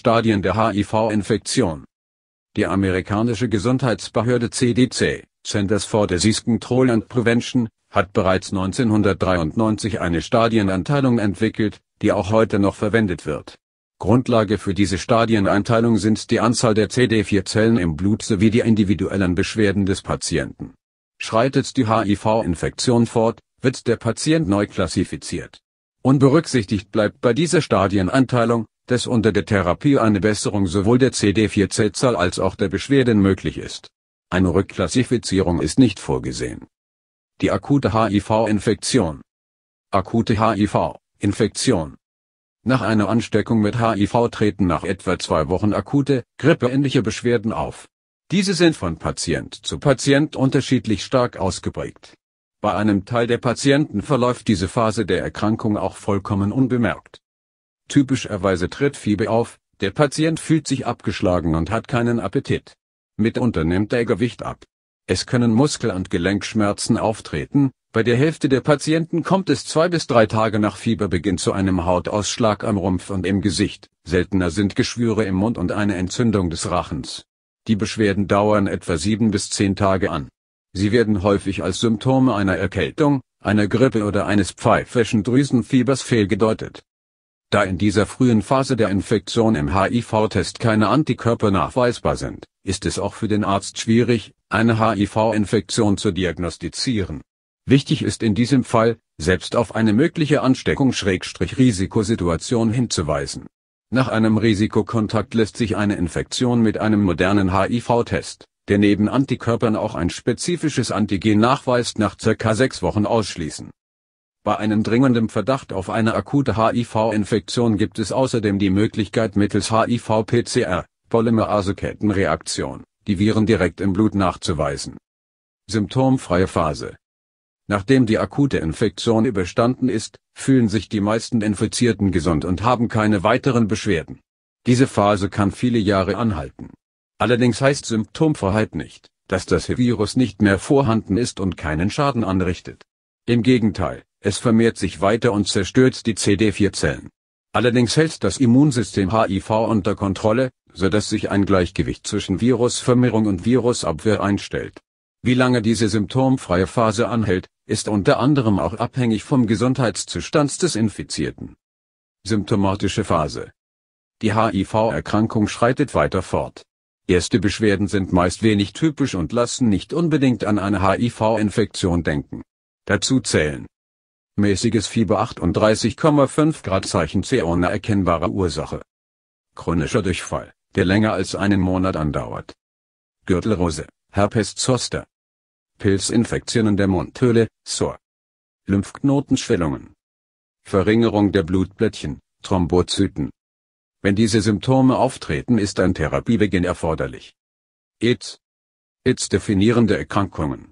Stadien der HIV-Infektion. Die amerikanische Gesundheitsbehörde CDC, Centers for Disease Control and Prevention, hat bereits 1993 eine Stadieneinteilung entwickelt, die auch heute noch verwendet wird. Grundlage für diese Stadieneinteilung sind die Anzahl der CD4-Zellen im Blut sowie die individuellen Beschwerden des Patienten. Schreitet die HIV-Infektion fort, wird der Patient neu klassifiziert. Unberücksichtigt bleibt bei dieser Stadieneinteilung, dass unter der Therapie eine Besserung sowohl der CD4-Z-Zahl als auch der Beschwerden möglich ist. Eine Rückklassifizierung ist nicht vorgesehen. Die akute HIV-Infektion. Akute HIV-Infektion. Nach einer Ansteckung mit HIV treten nach etwa zwei Wochen akute, grippeähnliche Beschwerden auf. Diese sind von Patient zu Patient unterschiedlich stark ausgeprägt. Bei einem Teil der Patienten verläuft diese Phase der Erkrankung auch vollkommen unbemerkt. Typischerweise tritt Fieber auf, der Patient fühlt sich abgeschlagen und hat keinen Appetit. Mitunter nimmt er Gewicht ab. Es können Muskel- und Gelenkschmerzen auftreten, bei der Hälfte der Patienten kommt es zwei bis drei Tage nach Fieberbeginn zu einem Hautausschlag am Rumpf und im Gesicht, seltener sind Geschwüre im Mund und eine Entzündung des Rachens. Die Beschwerden dauern etwa sieben bis zehn Tage an. Sie werden häufig als Symptome einer Erkältung, einer Grippe oder eines pfeifischen Drüsenfiebers fehlgedeutet. Da in dieser frühen Phase der Infektion im HIV-Test keine Antikörper nachweisbar sind, ist es auch für den Arzt schwierig, eine HIV-Infektion zu diagnostizieren. Wichtig ist in diesem Fall, selbst auf eine mögliche Ansteckung-Risikosituation hinzuweisen. Nach einem Risikokontakt lässt sich eine Infektion mit einem modernen HIV-Test, der neben Antikörpern auch ein spezifisches Antigen nachweist, nach circa sechs Wochen ausschließen. Bei einem dringenden Verdacht auf eine akute HIV-Infektion gibt es außerdem die Möglichkeit mittels HIV-PCR, Polymerase-Kettenreaktion, die Viren direkt im Blut nachzuweisen. Symptomfreie Phase Nachdem die akute Infektion überstanden ist, fühlen sich die meisten Infizierten gesund und haben keine weiteren Beschwerden. Diese Phase kann viele Jahre anhalten. Allerdings heißt Symptomfreiheit nicht, dass das Virus nicht mehr vorhanden ist und keinen Schaden anrichtet. Im Gegenteil, es vermehrt sich weiter und zerstört die CD4-Zellen. Allerdings hält das Immunsystem HIV unter Kontrolle, sodass sich ein Gleichgewicht zwischen Virusvermehrung und Virusabwehr einstellt. Wie lange diese symptomfreie Phase anhält, ist unter anderem auch abhängig vom Gesundheitszustand des Infizierten. Symptomatische Phase. Die HIV-Erkrankung schreitet weiter fort. Erste Beschwerden sind meist wenig typisch und lassen nicht unbedingt an eine HIV-Infektion denken. Dazu zählen Mäßiges Fieber 38,5 Grad Zeichen C ohne erkennbare Ursache. Chronischer Durchfall, der länger als einen Monat andauert. Gürtelrose, Herpes Zoster. Pilzinfektionen der Mundhöhle, SOR. Lymphknotenschwellungen. Verringerung der Blutblättchen, Thrombozyten. Wenn diese Symptome auftreten, ist ein Therapiebeginn erforderlich. AIDS. AIDS definierende Erkrankungen.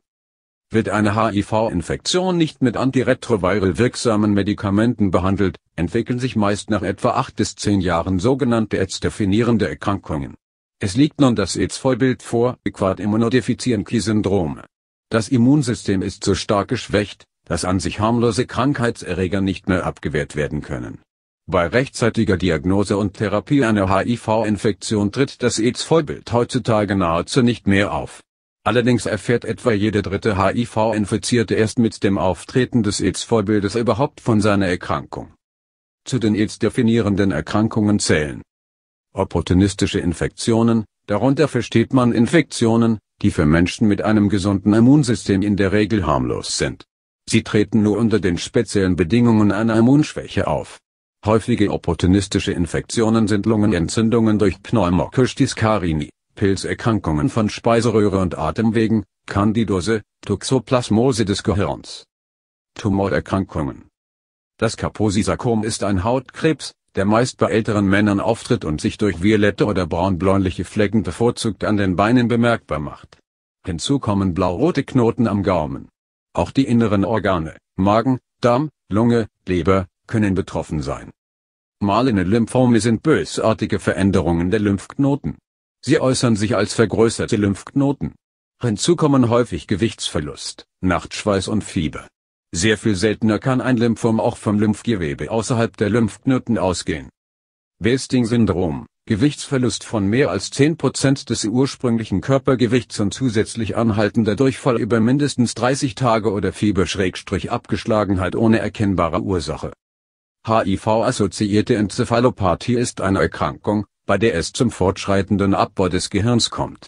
Wird eine HIV-Infektion nicht mit antiretroviral wirksamen Medikamenten behandelt, entwickeln sich meist nach etwa acht bis zehn Jahren sogenannte AIDS-definierende Erkrankungen. Es liegt nun das AIDS-Vollbild vor, Quad Immunodefizienki-Syndrome. Das Immunsystem ist so stark geschwächt, dass an sich harmlose Krankheitserreger nicht mehr abgewehrt werden können. Bei rechtzeitiger Diagnose und Therapie einer HIV-Infektion tritt das AIDS-Vollbild heutzutage nahezu nicht mehr auf. Allerdings erfährt etwa jede dritte HIV-Infizierte erst mit dem Auftreten des AIDS-Vorbildes überhaupt von seiner Erkrankung. Zu den AIDS-definierenden Erkrankungen zählen opportunistische Infektionen, darunter versteht man Infektionen, die für Menschen mit einem gesunden Immunsystem in der Regel harmlos sind. Sie treten nur unter den speziellen Bedingungen einer Immunschwäche auf. Häufige opportunistische Infektionen sind Lungenentzündungen durch Pneumococcus discarini. Pilzerkrankungen von Speiseröhre und Atemwegen, Candidose, Toxoplasmose des Gehirns. Tumorerkrankungen. Das kaposi ist ein Hautkrebs, der meist bei älteren Männern auftritt und sich durch violette oder braunbläuliche Flecken bevorzugt an den Beinen bemerkbar macht. Hinzu kommen blau-rote Knoten am Gaumen. Auch die inneren Organe, Magen, Darm, Lunge, Leber, können betroffen sein. Malene Lymphome sind bösartige Veränderungen der Lymphknoten. Sie äußern sich als vergrößerte Lymphknoten. Hinzu kommen häufig Gewichtsverlust, Nachtschweiß und Fieber. Sehr viel seltener kann ein Lymphom auch vom Lymphgewebe außerhalb der Lymphknoten ausgehen. Wasting-Syndrom, Gewichtsverlust von mehr als 10% des ursprünglichen Körpergewichts und zusätzlich anhaltender Durchfall über mindestens 30 Tage oder Fieber-Abgeschlagenheit ohne erkennbare Ursache. HIV-assoziierte Enzephalopathie ist eine Erkrankung, bei der es zum fortschreitenden Abbau des Gehirns kommt